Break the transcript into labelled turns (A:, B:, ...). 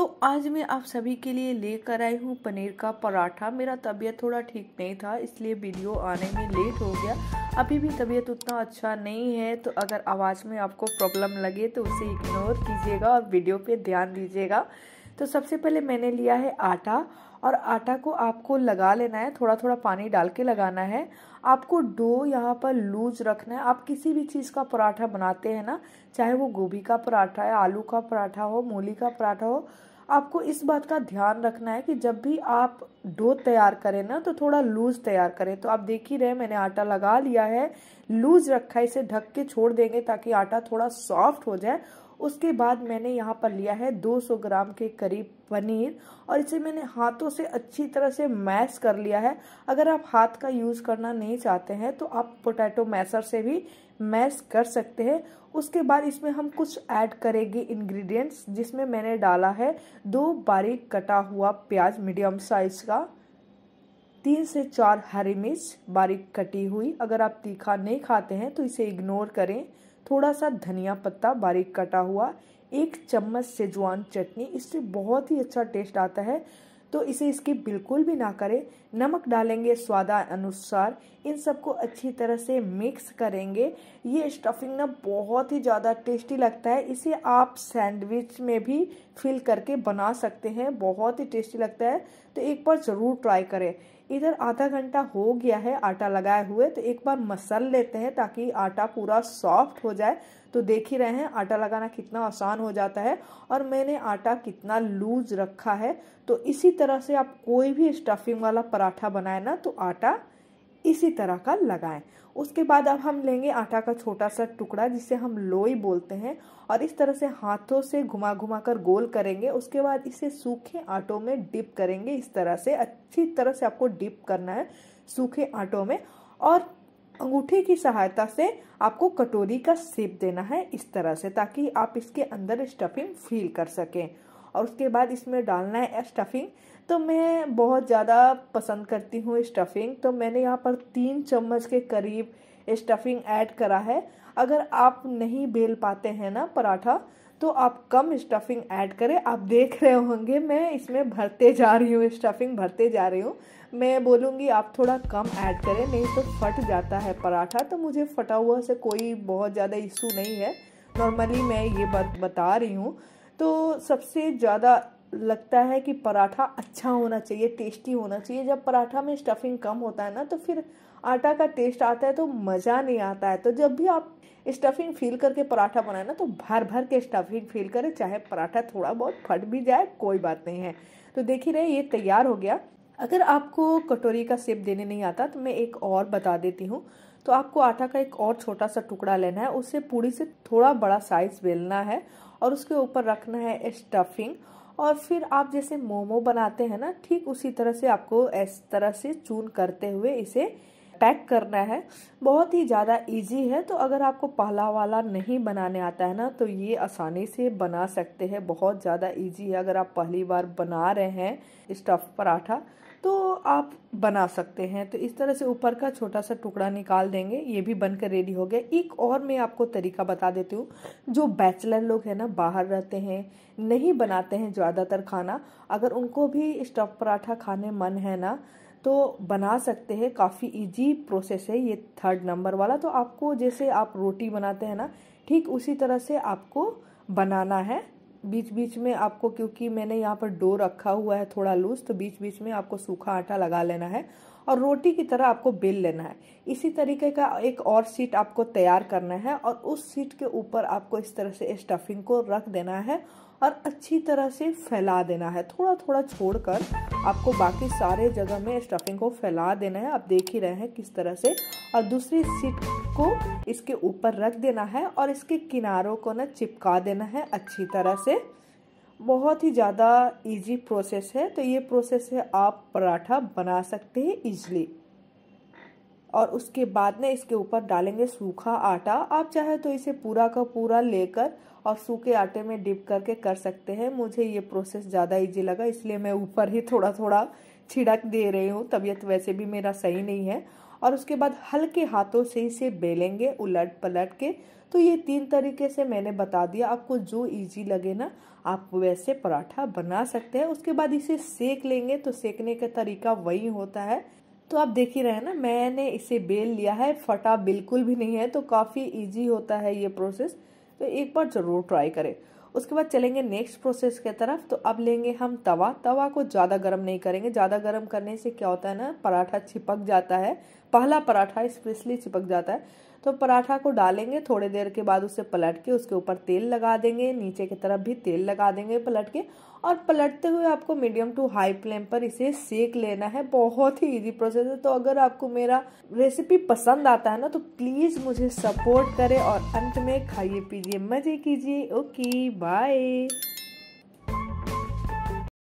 A: तो आज मैं आप सभी के लिए लेकर आई हूँ पनीर का पराठा मेरा तबीयत थोड़ा ठीक नहीं था इसलिए वीडियो आने में लेट हो गया अभी भी तबीयत उतना अच्छा नहीं है तो अगर आवाज़ में आपको प्रॉब्लम लगे तो उसे इग्नोर कीजिएगा और वीडियो पे ध्यान दीजिएगा तो सबसे पहले मैंने लिया है आटा और आटा को आपको लगा लेना है थोड़ा थोड़ा पानी डाल के लगाना है आपको डो यहाँ पर लूज रखना है आप किसी भी चीज़ का पराठा बनाते हैं ना चाहे वो गोभी का पराठा है आलू का पराठा हो मूली का पराठा हो आपको इस बात का ध्यान रखना है कि जब भी आप डो तैयार करें ना तो थोड़ा लूज तैयार करें तो आप देख ही रहे मैंने आटा लगा लिया है लूज रखा है इसे ढक के छोड़ देंगे ताकि आटा थोड़ा सॉफ्ट हो जाए उसके बाद मैंने यहाँ पर लिया है 200 ग्राम के करीब पनीर और इसे मैंने हाथों से अच्छी तरह से मैश कर लिया है अगर आप हाथ का यूज़ करना नहीं चाहते हैं तो आप पोटैटो मैसर से भी मैश कर सकते हैं उसके बाद इसमें हम कुछ ऐड करेंगे इंग्रेडिएंट्स जिसमें मैंने डाला है दो बारीक कटा हुआ प्याज मीडियम साइज़ का तीन से चार हरी मिर्च बारीक कटी हुई अगर आप तीखा नहीं खाते हैं तो इसे इग्नोर करें थोड़ा सा धनिया पत्ता बारीक कटा हुआ एक चम्मच सेजवान चटनी इससे बहुत ही अच्छा टेस्ट आता है तो इसे इसकी बिल्कुल भी ना करें नमक डालेंगे स्वादा अनुसार इन सबको अच्छी तरह से मिक्स करेंगे ये स्टफिंग ना बहुत ही ज़्यादा टेस्टी लगता है इसे आप सैंडविच में भी फिल करके बना सकते हैं बहुत ही टेस्टी लगता है तो एक बार ज़रूर ट्राई करें इधर आधा घंटा हो गया है आटा लगाए हुए तो एक बार मसल लेते हैं ताकि आटा पूरा सॉफ्ट हो जाए तो देख ही रहे हैं आटा लगाना कितना आसान हो जाता है और मैंने आटा कितना लूज रखा है तो इसी तरह से आप कोई भी स्टफिंग वाला पराठा बनाए ना तो आटा इसी तरह का लगाएं उसके बाद अब हम लेंगे आटा का छोटा सा टुकड़ा जिसे हम लोई बोलते हैं और इस तरह से हाथों से घुमा घुमा कर गोल करेंगे उसके बाद इसे सूखे आटों में डिप करेंगे इस तरह से अच्छी तरह से आपको डिप करना है सूखे आटों में और अंगूठे की सहायता से आपको कटोरी का सेप देना है इस तरह से ताकि आप इसके अंदर स्टफिंग फील कर सकें और उसके बाद इसमें डालना है स्टफिंग तो मैं बहुत ज़्यादा पसंद करती हूँ स्टफिंग तो मैंने यहाँ पर तीन चम्मच के करीब स्टफिंग ऐड करा है अगर आप नहीं बेल पाते हैं ना पराठा तो आप कम स्टफिंग ऐड करें आप देख रहे होंगे मैं इसमें भरते जा रही हूँ स्टफिंग भरते जा रही हूँ मैं बोलूँगी आप थोड़ा कम ऐड करें नहीं तो फट जाता है पराठा तो मुझे फटा हुआ से कोई बहुत ज़्यादा इशू नहीं है नॉर्मली मैं ये बात बता रही हूँ तो सबसे ज़्यादा लगता है कि पराठा अच्छा होना चाहिए टेस्टी होना चाहिए जब पराठा में स्टफिंग कम होता है ना तो फिर आटा का टेस्ट आता है तो मज़ा नहीं आता है तो जब भी आप स्टफिंग फील करके पराठा बनाए ना तो भर भर के स्टफिंग फील करें चाहे पराठा थोड़ा बहुत फट भी जाए कोई बात नहीं है तो देख ही रहे ये तैयार हो गया अगर आपको कटोरी का सेप देने नहीं आता तो मैं एक और बता देती हूँ तो आपको आटा का एक और छोटा सा टुकड़ा लेना है उसे पूड़ी से थोड़ा बड़ा साइज बेलना है और उसके ऊपर रखना है स्टफिंग और फिर आप जैसे मोमो बनाते हैं ना ठीक उसी तरह से आपको इस तरह से चून करते हुए इसे पैक करना है बहुत ही ज़्यादा इजी है तो अगर आपको पहला वाला नहीं बनाने आता है ना तो ये आसानी से बना सकते हैं बहुत ज़्यादा इजी है अगर आप पहली बार बना रहे हैं स्टफ़ पराठा तो आप बना सकते हैं तो इस तरह से ऊपर का छोटा सा टुकड़ा निकाल देंगे ये भी बनकर रेडी हो गया एक और मैं आपको तरीका बता देती हूँ जो बैचलर लोग हैं ना बाहर रहते हैं नहीं बनाते हैं ज़्यादातर खाना अगर उनको भी स्टफ पराठा खाने मन है ना तो बना सकते हैं काफ़ी इजी प्रोसेस है ये थर्ड नंबर वाला तो आपको जैसे आप रोटी बनाते हैं ना ठीक उसी तरह से आपको बनाना है बीच बीच में आपको क्योंकि मैंने यहाँ पर डो रखा हुआ है थोड़ा लूज तो बीच बीच में आपको सूखा आटा लगा लेना है और रोटी की तरह आपको बेल लेना है इसी तरीके का एक और सीट आपको तैयार करना है और उस सीट के ऊपर आपको इस तरह से स्टफिंग को रख देना है और अच्छी तरह से फैला देना है थोड़ा थोड़ा छोड़कर आपको बाकी सारे जगह में स्टफिंग को फैला देना है आप देख ही रहे हैं किस तरह से और दूसरी सीट को इसके ऊपर रख देना है और इसके किनारों को ना चिपका देना है अच्छी तरह से बहुत ही ज़्यादा इजी प्रोसेस है तो ये प्रोसेस से आप पराठा बना सकते हैं इजली और उसके बाद में इसके ऊपर डालेंगे सूखा आटा आप चाहे तो इसे पूरा का पूरा लेकर और सूखे आटे में डिप करके कर सकते हैं मुझे ये प्रोसेस ज़्यादा ईजी लगा इसलिए मैं ऊपर ही थोड़ा थोड़ा छिड़क दे रही हूँ तबीयत वैसे भी मेरा सही नहीं है और उसके बाद हल्के हाथों से इसे बेलेंगे उलट पलट के तो ये तीन तरीके से मैंने बता दिया आपको जो इजी लगे ना आप वैसे पराठा बना सकते हैं उसके बाद इसे सेक लेंगे तो सेकने का तरीका वही होता है तो आप देख ही रहे हैं ना मैंने इसे बेल लिया है फटा बिल्कुल भी नहीं है तो काफ़ी इजी होता है ये प्रोसेस तो एक बार ज़रूर ट्राई करें उसके बाद चलेंगे नेक्स्ट प्रोसेस के तरफ तो अब लेंगे हम तवा तवा को ज़्यादा गर्म नहीं करेंगे ज़्यादा गर्म करने से क्या होता है ना पराठा चिपक जाता है पहला पराठा स्पेशली चिपक जाता है तो पराठा को डालेंगे थोड़ी देर के बाद उसे पलट के उसके ऊपर तेल लगा देंगे नीचे की तरफ भी तेल लगा देंगे पलट के और पलटते हुए आपको मीडियम टू हाई फ्लेम पर इसे सेक लेना है बहुत ही इजी प्रोसेस है तो अगर आपको मेरा रेसिपी पसंद आता है ना तो प्लीज़ मुझे सपोर्ट करें और अंत में खाइए पीजिए मज़े कीजिए ओके बाय